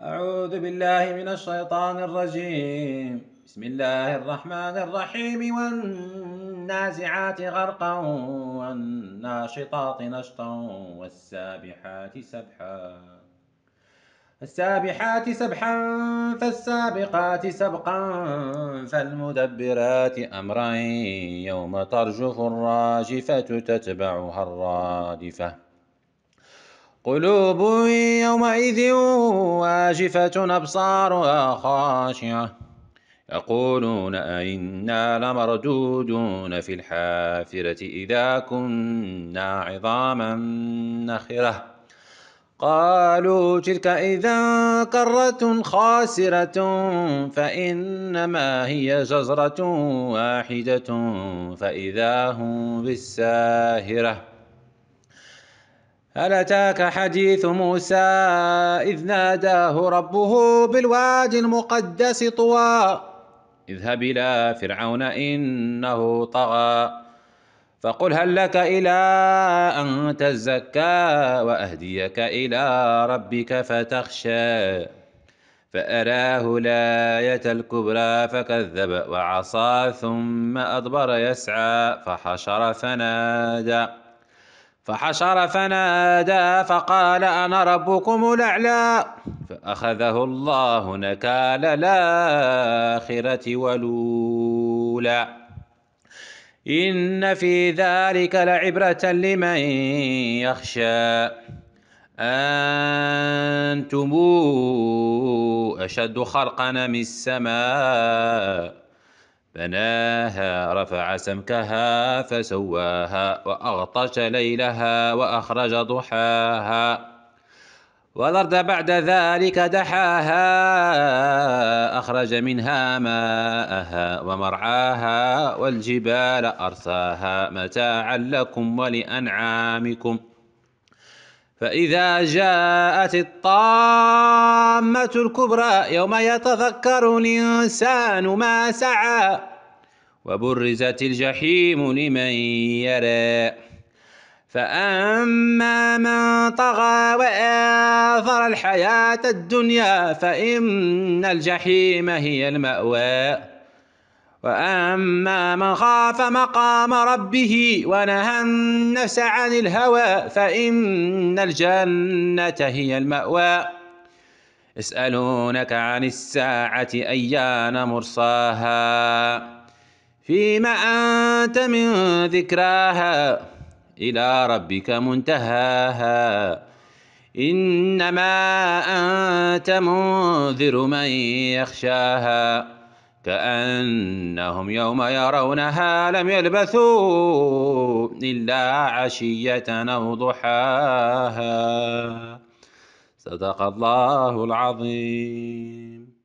أعوذ بالله من الشيطان الرجيم بسم الله الرحمن الرحيم والنازعات غرقا والناشطات نشطا والسابحات سبحا السابحات سبحا فالسابقات سبقا فالمدبرات أمرا يوم ترجف الراجفة تتبعها الرادفة قلوب يومئذ واجفة أبصارها خاشعة يقولون أئنا لمردودون في الحافرة إذا كنا عظاما نخرة قالوا تلك إذا كرة خاسرة فإنما هي جزرة واحدة فإذا هم بالساهرة هل أتاك حديث موسى إذ ناداه ربه بالوادي المقدس طوى اذهب إلى فرعون إنه طغى فقل هل لك إلى أن تزكى وأهديك إلى ربك فتخشى فأراه الآية الكبرى فكذب وعصى ثم أدبر يسعى فحشر فنادى فحشر فنادى فقال أنا ربكم الأعلى فأخذه الله نكال الآخرة ولولا إن في ذلك لعبرة لمن يخشى أنتم أشد خلقنا من السماء بناها رفع سمكها فسواها وأغطش ليلها وأخرج ضحاها والأرض بعد ذلك دحاها أخرج منها ماءها ومرعاها والجبال أرساها متاعا لكم ولأنعامكم ۖ فإذا جاءت الطامة الكبرى يوم يتذكر الإنسان ما سعى وبرزت الجحيم لمن يرى فأما من طغى وآثر الحياة الدنيا فإن الجحيم هي المأوى وأما من خاف مقام ربه ونهى النفس عن الهوى فإن الجنة هي المأوى يسألونك عن الساعة أيان مرصاها فيما أنت من ذكراها إلى ربك منتهاها إنما أنت منذر من يخشاها كأنهم يوم يرونها لم يلبثوا إلا عشية أو ضحاها صدق الله العظيم